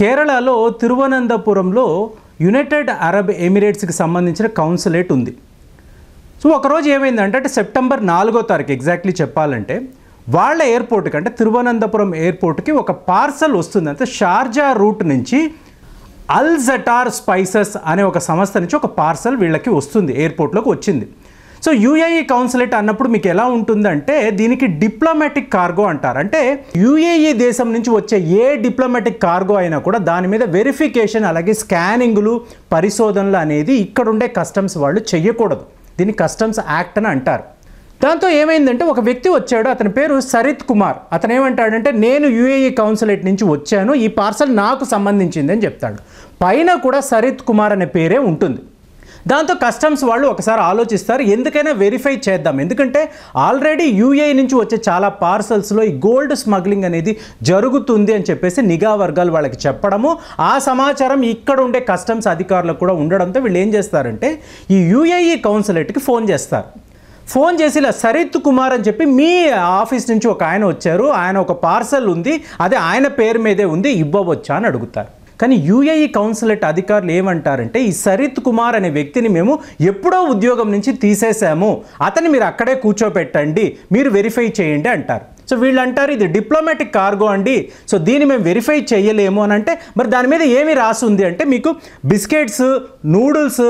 కేరళలో తిరువనంతపురంలో United Arab ఎమిరేట్స్కి సంబంధించిన కౌన్సులేట్ ఉంది సో ఒకరోజు ఏమైందంటే అంటే సెప్టెంబర్ నాలుగో తారీఖు ఎగ్జాక్ట్లీ చెప్పాలంటే వాళ్ళ ఎయిర్పోర్ట్కి అంటే తిరువనంతపురం ఎయిర్పోర్ట్కి ఒక పార్సల్ వస్తుంది అంటే షార్జా రూట్ నుంచి అల్జటార్ స్పైసెస్ అనే ఒక సంస్థ నుంచి ఒక పార్సల్ వీళ్ళకి వస్తుంది ఎయిర్పోర్ట్లోకి వచ్చింది సో యూఏఈ కౌన్సులేట్ అన్నప్పుడు మీకు ఎలా ఉంటుందంటే దీనికి డిప్లొమాటిక్ కార్గో అంటారు అంటే యూఏఈ దేశం నుంచి వచ్చే ఏ డిప్లొమాటిక్ కార్గో అయినా కూడా దాని మీద వెరిఫికేషన్ అలాగే స్కానింగ్లు పరిశోధనలు అనేది ఇక్కడుండే కస్టమ్స్ వాళ్ళు చెయ్యకూడదు దీన్ని కస్టమ్స్ యాక్ట్ అని అంటారు దాంతో ఏమైందంటే ఒక వ్యక్తి వచ్చాడు అతని పేరు సరిత్ కుమార్ అతను ఏమంటాడంటే నేను యూఏఈ కౌన్సులేట్ నుంచి వచ్చాను ఈ పార్సల్ నాకు సంబంధించింది అని చెప్తాడు పైన కూడా సరిత్ కుమార్ అనే పేరే ఉంటుంది దాంతో కస్టమ్స్ వాళ్ళు ఒకసారి ఆలోచిస్తారు ఎందుకైనా వెరిఫై చేద్దాం ఎందుకంటే ఆల్రెడీ యూఏ నుంచి వచ్చే చాలా పార్సల్స్లో ఈ గోల్డ్ స్మగ్లింగ్ అనేది జరుగుతుంది అని చెప్పేసి నిఘా వర్గాలు వాళ్ళకి చెప్పడము ఆ సమాచారం ఇక్కడ ఉండే కస్టమ్స్ అధికారులకు కూడా ఉండడంతో వీళ్ళు ఏం చేస్తారంటే ఈ యూఏఈ కౌన్సిలేట్కి ఫోన్ చేస్తారు ఫోన్ చేసి ఇలా సరిత్ కుమార్ అని చెప్పి మీ ఆఫీస్ నుంచి ఒక ఆయన వచ్చారు ఆయన ఒక పార్సల్ ఉంది అదే ఆయన పేరు మీదే ఉంది ఇవ్వవచ్చా అని అడుగుతారు కానీ యూఏఈ కౌన్సులేట్ అధికారులు ఏమంటారంటే ఈ సరిత్ కుమార్ అనే వ్యక్తిని మేము ఎప్పుడో ఉద్యోగం నుంచి తీసేసాము అతన్ని మీరు అక్కడే కూర్చోపెట్టండి మీరు వెరిఫై చేయండి అంటారు సో వీళ్ళు అంటారు ఇది డిప్లొమాటిక్ కార్గో అండి సో దీన్ని మేము వెరిఫై చేయలేము అని అంటే మరి దాని మీద ఏమి రాసి ఉంది అంటే మీకు biscuits noodles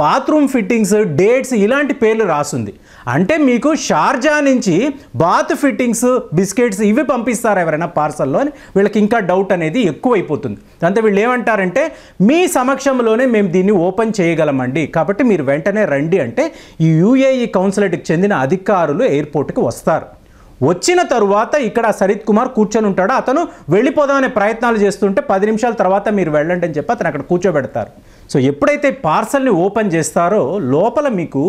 bathroom fittings dates ఇలాంటి పేర్లు రాసుంది అంటే మీకు షార్జా నుంచి బాత్ ఫిట్టింగ్స్ బిస్కెట్స్ ఇవి పంపిస్తారు ఎవరైనా పార్సల్లో అని వీళ్ళకి ఇంకా డౌట్ అనేది ఎక్కువైపోతుంది దాంతో వీళ్ళు ఏమంటారంటే మీ సమక్షంలోనే మేము దీన్ని ఓపెన్ చేయగలమండి కాబట్టి మీరు వెంటనే రండి అంటే ఈ యూఏఈ కౌన్సిలర్కి చెందిన అధికారులు ఎయిర్పోర్ట్కి వస్తారు వచ్చిన తరువాత ఇక్కడ సరిత్ కుమార్ కూర్చొని ఉంటాడు అతను వెళ్ళిపోదామనే ప్రయత్నాలు చేస్తుంటే పది నిమిషాల తర్వాత మీరు వెళ్ళండి అని చెప్పి అతను అక్కడ కూర్చోబెడతారు సో ఎప్పుడైతే పార్సల్ని ఓపెన్ చేస్తారో లోపల మీకు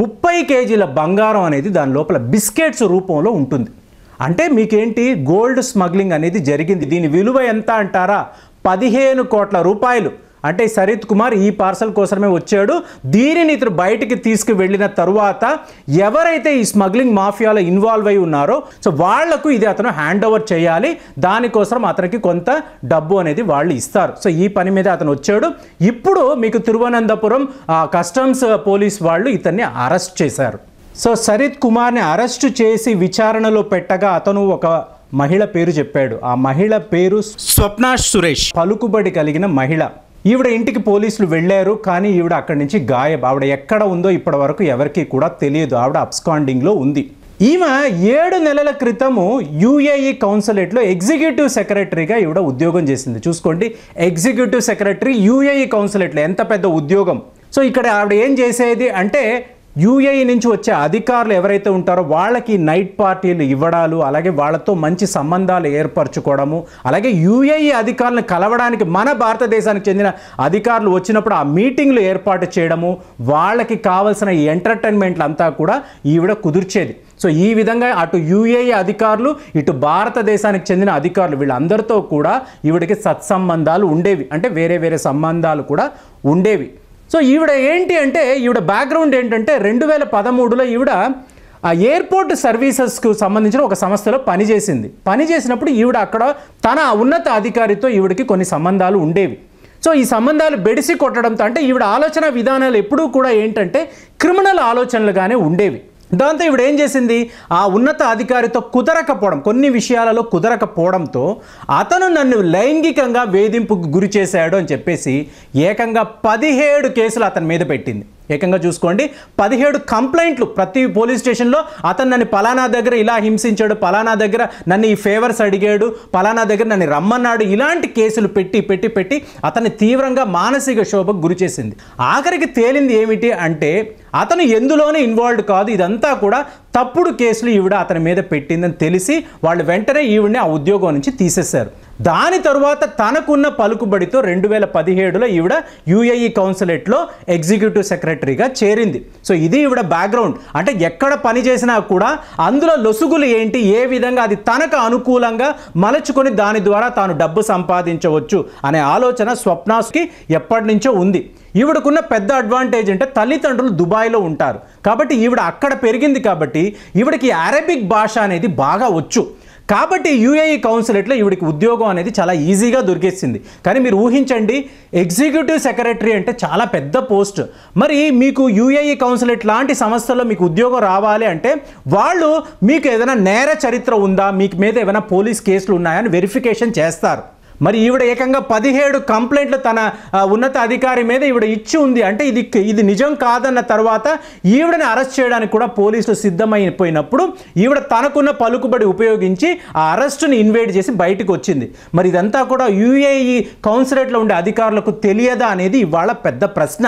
ముప్పై కేజీల బంగారం అనేది దాని లోపల బిస్కెట్స్ రూపంలో ఉంటుంది అంటే మీకేంటి గోల్డ్ స్మగ్లింగ్ అనేది జరిగింది దీని విలువ ఎంత అంటారా పదిహేను కోట్ల రూపాయలు అంటే సరిత్ కుమార్ ఈ పార్సల్ కోసమే వచ్చాడు దీనిని ఇతను బయటికి తీసుకు వెళ్ళిన తరువాత ఎవరైతే ఈ స్మగ్లింగ్ మాఫియాలో ఇన్వాల్వ్ అయి ఉన్నారో సో వాళ్లకు ఇది అతను హ్యాండ్ ఓవర్ చేయాలి దానికోసం అతనికి కొంత డబ్బు అనేది వాళ్ళు ఇస్తారు సో ఈ పని మీద అతను వచ్చాడు ఇప్పుడు మీకు తిరువనంతపురం కస్టమ్స్ పోలీస్ వాళ్ళు ఇతన్ని అరెస్ట్ చేశారు సో సరిత్ కుమార్ని అరెస్ట్ చేసి విచారణలో పెట్టగా అతను ఒక మహిళ పేరు చెప్పాడు ఆ మహిళ పేరు స్వప్నాష్ సురేష్ పలుకుబడి కలిగిన మహిళ ఈవిడ ఇంటికి పోలీసులు వెళ్ళారు కానీ ఈవిడ అక్కడి నుంచి గాయబ్ ఆవిడ ఎక్కడ ఉందో ఇప్పటి వరకు ఎవరికీ కూడా తెలియదు ఆవిడ అబ్స్కాండింగ్లో ఉంది ఈమె ఏడు నెలల క్రితము యూఏఈ కౌన్సులేట్లో ఎగ్జిక్యూటివ్ సెక్రటరీగా ఈవిడ ఉద్యోగం చేసింది చూసుకోండి ఎగ్జిక్యూటివ్ సెక్రటరీ యూఏఈ కౌన్సులేట్లో ఎంత పెద్ద ఉద్యోగం సో ఇక్కడ ఆవిడ ఏం చేసేది అంటే యూఏఈ నుంచి వచ్చే అధికారులు ఎవరైతే ఉంటారో వాళ్ళకి నైట్ పార్టీలు ఇవ్వడాలు అలాగే వాళ్ళతో మంచి సంబంధాలు ఏర్పరచుకోవడము అలాగే యూఏఈ అధికారులను కలవడానికి మన భారతదేశానికి చెందిన అధికారులు వచ్చినప్పుడు ఆ మీటింగ్లు ఏర్పాటు చేయడము వాళ్ళకి కావలసిన ఎంటర్టైన్మెంట్లు అంతా కూడా ఈవిడ కుదిర్చేది సో ఈ విధంగా అటు యూఏఈ అధికారులు ఇటు భారతదేశానికి చెందిన అధికారులు వీళ్ళందరితో కూడా ఈవిడకి సత్సంబంధాలు ఉండేవి అంటే వేరే వేరే సంబంధాలు కూడా ఉండేవి సో ఈవిడ ఏంటి అంటే ఈవిడ బ్యాక్గ్రౌండ్ ఏంటంటే రెండు వేల పదమూడులో ఈవిడ ఆ ఎయిర్పోర్ట్ సర్వీసెస్కు సంబంధించిన ఒక సంస్థలో పనిచేసింది పనిచేసినప్పుడు ఈవిడ అక్కడ తన ఉన్నత అధికారితో ఈవిడికి కొన్ని సంబంధాలు ఉండేవి సో ఈ సంబంధాలు బెడిసి కొట్టడంతో అంటే ఈవిడ ఆలోచన విధానాలు ఎప్పుడూ కూడా ఏంటంటే క్రిమినల్ ఆలోచనలుగానే ఉండేవి దాంతో ఇవిడ ఏం చేసింది ఆ ఉన్నత అధికారితో కుదరకపోవడం కొన్ని విషయాలలో కుదరకపోవడంతో అతను నన్ను లైంగికంగా వేధింపుకు గురి చేశాడు అని చెప్పేసి ఏకంగా పదిహేడు కేసులు అతని మీద పెట్టింది ఏకంగా చూసుకోండి పదిహేడు కంప్లైంట్లు ప్రతి పోలీస్ స్టేషన్లో అతను నన్ను పలానా దగ్గర ఇలా హింసించాడు పలానా దగ్గర నన్ను ఈ ఫేవర్స్ అడిగాడు పలానా దగ్గర నన్ను రమ్మన్నాడు ఇలాంటి కేసులు పెట్టి పెట్టి పెట్టి అతన్ని తీవ్రంగా మానసిక శోభకు గురి చేసింది ఆఖరికి తేలింది ఏమిటి అంటే అతను ఎందులోనే ఇన్వాల్వ్డ్ కాదు ఇదంతా కూడా తప్పుడు కేసులు ఈవిడ అతని మీద పెట్టిందని తెలిసి వాళ్ళు వెంటనే ఈవిడని ఆ ఉద్యోగం నుంచి తీసేశారు దాని తరువాత తనకున్న పలుకుబడితో రెండు వేల పదిహేడులో ఈవిడ యుఏఈ కౌన్సిలేట్లో ఎగ్జిక్యూటివ్ సెక్రటరీగా చేరింది సో ఇది ఈవిడ బ్యాక్గ్రౌండ్ అంటే ఎక్కడ పని చేసినా కూడా అందులో లొసుగులు ఏంటి ఏ విధంగా అది తనకు అనుకూలంగా మలచుకొని దాని ద్వారా తాను డబ్బు సంపాదించవచ్చు అనే ఆలోచన స్వప్నాస్కి ఎప్పటి నుంచో ఉంది ఈవిడకున్న పెద్ద అడ్వాంటేజ్ అంటే తల్లిదండ్రులు దుబాయ్లో ఉంటారు కాబట్టి ఈవిడ అక్కడ పెరిగింది కాబట్టి ఈవిడకి అరబిక్ భాష అనేది బాగా వచ్చు కాబట్టి యూఏఈ కౌన్సిలేట్లో ఈవిడికి ఉద్యోగం అనేది చాలా ఈజీగా దొరికేసింది కానీ మీరు ఊహించండి ఎగ్జిక్యూటివ్ సెక్రటరీ అంటే చాలా పెద్ద పోస్ట్ మరి మీకు యూఏఈ కౌన్సిలేట్ లాంటి సంస్థల్లో మీకు ఉద్యోగం రావాలి అంటే వాళ్ళు మీకు ఏదైనా నేర చరిత్ర ఉందా మీకు మీద ఏమైనా పోలీస్ కేసులు ఉన్నాయని వెరిఫికేషన్ చేస్తారు మరి ఈవిడ ఏకంగా పదిహేడు కంప్లైంట్లు తన ఉన్నత అధికారి మీద ఈవిడ ఇచ్చి ఉంది అంటే ఇది ఇది నిజం కాదన్న తర్వాత ఈవిడని అరెస్ట్ చేయడానికి కూడా పోలీసులు సిద్ధమైపోయినప్పుడు ఈవిడ తనకున్న పలుకుబడి ఉపయోగించి ఆ అరెస్టును ఇన్వైట్ చేసి బయటకు వచ్చింది మరి ఇదంతా కూడా యూఏఈ కౌన్సిలేట్లో ఉండే అధికారులకు తెలియదా అనేది ఇవాళ పెద్ద ప్రశ్న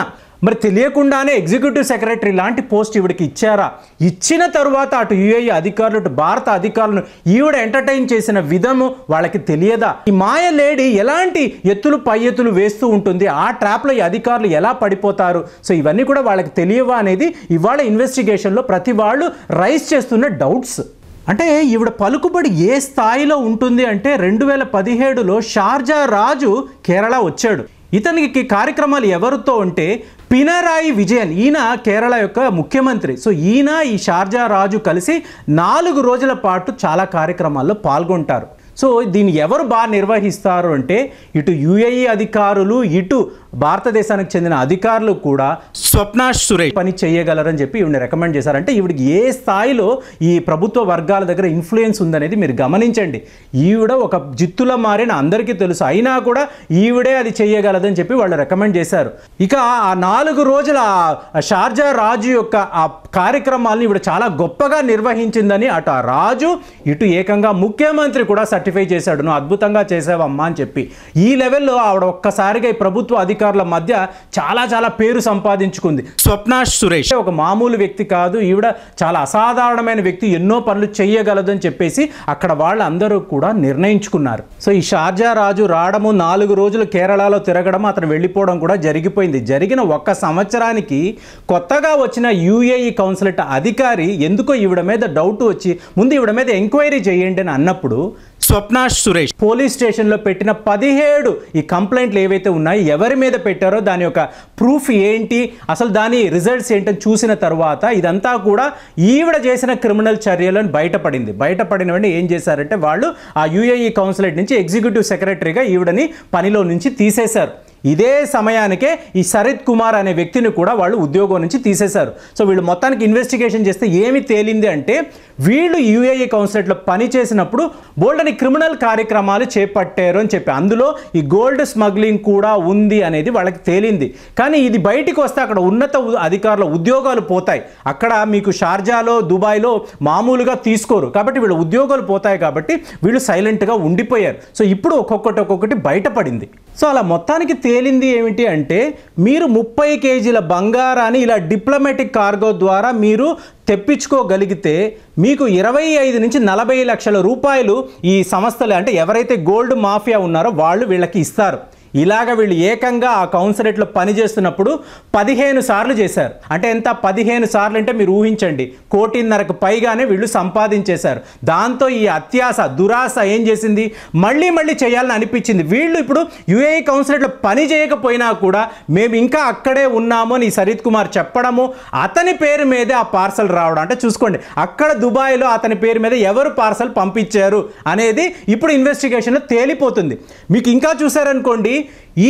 మరి తెలియకుండానే ఎగ్జిక్యూటివ్ సెక్రటరీ లాంటి పోస్ట్ ఈవిడికి ఇచ్చారా ఇచ్చిన తరువాత అటు యుఏఈ అధికారులు అటు భారత అధికారులను ఈవిడ ఎంటర్టైన్ చేసిన విధము వాళ్ళకి తెలియదా ఈ మాయ లేడీ ఎలాంటి ఎత్తులు పై ఎత్తులు వేస్తూ ఉంటుంది ఆ ట్రాప్లో ఈ అధికారులు ఎలా పడిపోతారు సో ఇవన్నీ కూడా వాళ్ళకి తెలియవా అనేది ఇవాళ ఇన్వెస్టిగేషన్లో ప్రతి వాళ్ళు రైస్ చేస్తున్న డౌట్స్ అంటే ఈవిడ పలుకుబడి ఏ స్థాయిలో ఉంటుంది అంటే రెండు వేల పదిహేడులో షార్జా రాజు కేరళ వచ్చాడు ఇతనికి కార్యక్రమాలు ఎవరితో ఉంటే పినరాయి విజయన్ ఈయన కేరళ యొక్క ముఖ్యమంత్రి సో ఈయన ఈ షార్జా రాజు కలిసి నాలుగు రోజుల పాటు చాలా కార్యక్రమాల్లో పాల్గొంటారు సో దీన్ని ఎవరు బాగా నిర్వహిస్తారు అంటే ఇటు యుఏఈ అధికారులు ఇటు భారతదేశానికి చెందిన అధికారులు కూడా స్వప్న సురేష్ పని చేయగలరని చెప్పి ఈవిడ రికమెండ్ చేశారంటే ఈవిడికి ఏ స్థాయిలో ఈ ప్రభుత్వ వర్గాల దగ్గర ఇన్ఫ్లుయెన్స్ ఉందనేది మీరు గమనించండి ఈవిడ ఒక జిత్తులో మారిన అందరికీ తెలుసు అయినా కూడా ఈవిడే అది చేయగలదని చెప్పి వాళ్ళు రికమెండ్ చేశారు ఇక ఆ నాలుగు రోజుల షార్జా రాజు యొక్క ఆ కార్యక్రమాలను ఈవిడ చాలా గొప్పగా నిర్వహించిందని అటు ఆ రాజు ఇటు ఏకంగా ముఖ్యమంత్రి కూడా సర్టిఫై చేశాడు నువ్వు అద్భుతంగా చేసావమ్మా అని చెప్పి ఈ లెవెల్లో ఆవిడ ఒక్కసారిగా ఈ ప్రభుత్వ అధికారులు అధికారుల మధ్య చాలా చాలా పేరు సంపాదించుకుంది స్వప్న సురేష్ ఒక మామూలు వ్యక్తి కాదు ఈవిడ చాలా అసాధారణమైన వ్యక్తి ఎన్నో పనులు చేయగలదు అని చెప్పేసి అక్కడ వాళ్ళందరూ కూడా నిర్ణయించుకున్నారు సో ఈ షార్జా రాజు రావడము నాలుగు రోజులు కేరళలో తిరగడం అతను వెళ్ళిపోవడం కూడా జరిగిపోయింది జరిగిన ఒక్క సంవత్సరానికి కొత్తగా వచ్చిన యూఏఈ కౌన్సిలర్ అధికారి ఎందుకో ఈవిడ మీద డౌట్ వచ్చి ముందు ఈవిడ మీద ఎంక్వైరీ చేయండి అని అన్నప్పుడు స్వప్నాష్ సురేష్ పోలీస్ స్టేషన్లో పెట్టిన పదిహేడు ఈ కంప్లైంట్లు ఏవైతే ఉన్నాయో ఎవరి మీద పెట్టారో దాని యొక్క ప్రూఫ్ ఏంటి అసలు దాని రిజల్ట్స్ ఏంటని చూసిన తర్వాత ఇదంతా కూడా ఈవిడ చేసిన క్రిమినల్ చర్యలను బయటపడింది బయటపడిన వెంటనే ఏం చేశారంటే వాళ్ళు ఆ యూఏఈ కౌన్సిలేట్ నుంచి ఎగ్జిక్యూటివ్ సెక్రటరీగా ఈవిడని పనిలో నుంచి తీసేశారు ఇదే సమయానికే ఈ శరత్ కుమార్ అనే వ్యక్తిని కూడా వాళ్ళు ఉద్యోగం నుంచి తీసేశారు సో వీళ్ళు మొత్తానికి ఇన్వెస్టిగేషన్ చేస్తే ఏమి తేలింది అంటే వీళ్ళు యుఏఈ కౌన్సిలేట్లో పనిచేసినప్పుడు చేసినప్పుడు బోల్డని క్రిమినల్ కార్యక్రమాలు చేపట్టారు అని చెప్పి అందులో ఈ గోల్డ్ స్మగ్లింగ్ కూడా ఉంది అనేది వాళ్ళకి తేలింది కానీ ఇది బయటికి వస్తే అక్కడ ఉన్నత అధికారుల ఉద్యోగాలు పోతాయి అక్కడ మీకు షార్జాలో దుబాయ్లో మామూలుగా తీసుకోరు కాబట్టి వీళ్ళు ఉద్యోగాలు పోతాయి కాబట్టి వీళ్ళు సైలెంట్గా ఉండిపోయారు సో ఇప్పుడు ఒక్కొక్కటి ఒక్కొక్కటి బయటపడింది సో అలా మొత్తానికి తేలింది ఏమిటి అంటే మీరు ముప్పై కేజీల బంగారాన్ని ఇలా డిప్లొమాటిక్ కార్గో ద్వారా మీరు తెప్పించుకోగలిగితే మీకు ఇరవై ఐదు నుంచి నలభై లక్షల రూపాయలు ఈ సంస్థలు అంటే ఎవరైతే గోల్డ్ మాఫియా ఉన్నారో వాళ్ళు వీళ్ళకి ఇస్తారు ఇలాగ వీళ్ళు ఏకంగా ఆ పని పనిచేస్తున్నప్పుడు పదిహేను సార్లు చేశారు అంటే ఎంత పదిహేను సార్లు అంటే మీరు ఊహించండి కోటిన్నరకు పైగానే వీళ్ళు సంపాదించేశారు దాంతో ఈ అత్యాస దురాశ ఏం చేసింది మళ్ళీ మళ్ళీ చేయాలని అనిపించింది వీళ్ళు ఇప్పుడు యుఏఈ కౌన్సిలేట్లో పని చేయకపోయినా కూడా మేము ఇంకా అక్కడే ఉన్నాము అని సరిత్ కుమార్ చెప్పడము అతని పేరు మీదే ఆ పార్సల్ రావడం అంటే చూసుకోండి అక్కడ దుబాయ్లో అతని పేరు మీద ఎవరు పార్సల్ పంపించారు అనేది ఇప్పుడు ఇన్వెస్టిగేషన్లో తేలిపోతుంది మీకు ఇంకా చూసారనుకోండి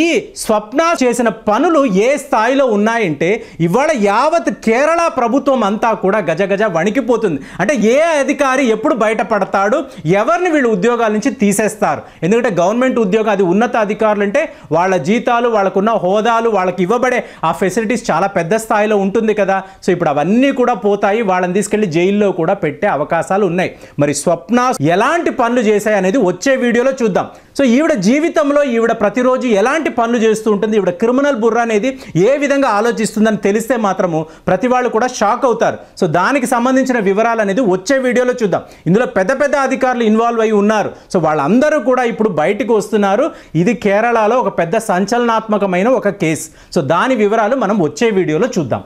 ఈ స్వప్న చేసిన పనులు ఏ స్థాయిలో ఉన్నాయంటే ఇవాళ యావత్ కేరళ ప్రభుత్వం అంతా కూడా గజగజ వణికిపోతుంది అంటే ఏ అధికారి ఎప్పుడు బయటపడతాడు ఎవరిని వీళ్ళు ఉద్యోగాల నుంచి తీసేస్తారు ఎందుకంటే గవర్నమెంట్ ఉద్యోగం అది ఉన్నత అధికారులు అంటే వాళ్ళ జీతాలు వాళ్ళకున్న హోదాలు వాళ్ళకి ఇవ్వబడే ఆ ఫెసిలిటీస్ చాలా పెద్ద స్థాయిలో ఉంటుంది కదా సో ఇప్పుడు అవన్నీ కూడా పోతాయి వాళ్ళని తీసుకెళ్లి జైల్లో కూడా పెట్టే అవకాశాలు ఉన్నాయి మరి స్వప్న ఎలాంటి పనులు చేశాయి అనేది వచ్చే వీడియోలో చూద్దాం సో ఈవిడ జీవితంలో ఈవిడ ప్రతిరోజు రోజు ఎలాంటి పనులు చేస్తూ ఉంటుంది ఇవిడ క్రిమినల్ బుర్ర అనేది ఏ విధంగా ఆలోచిస్తుందని తెలిస్తే మాత్రము ప్రతి వాళ్ళు కూడా షాక్ అవుతారు సో దానికి సంబంధించిన వివరాలు అనేది వచ్చే వీడియోలో చూద్దాం ఇందులో పెద్ద పెద్ద అధికారులు ఇన్వాల్వ్ అయి ఉన్నారు సో వాళ్ళందరూ కూడా ఇప్పుడు బయటకు వస్తున్నారు ఇది కేరళలో ఒక పెద్ద సంచలనాత్మకమైన ఒక కేసు సో దాని వివరాలు మనం వచ్చే వీడియోలో చూద్దాం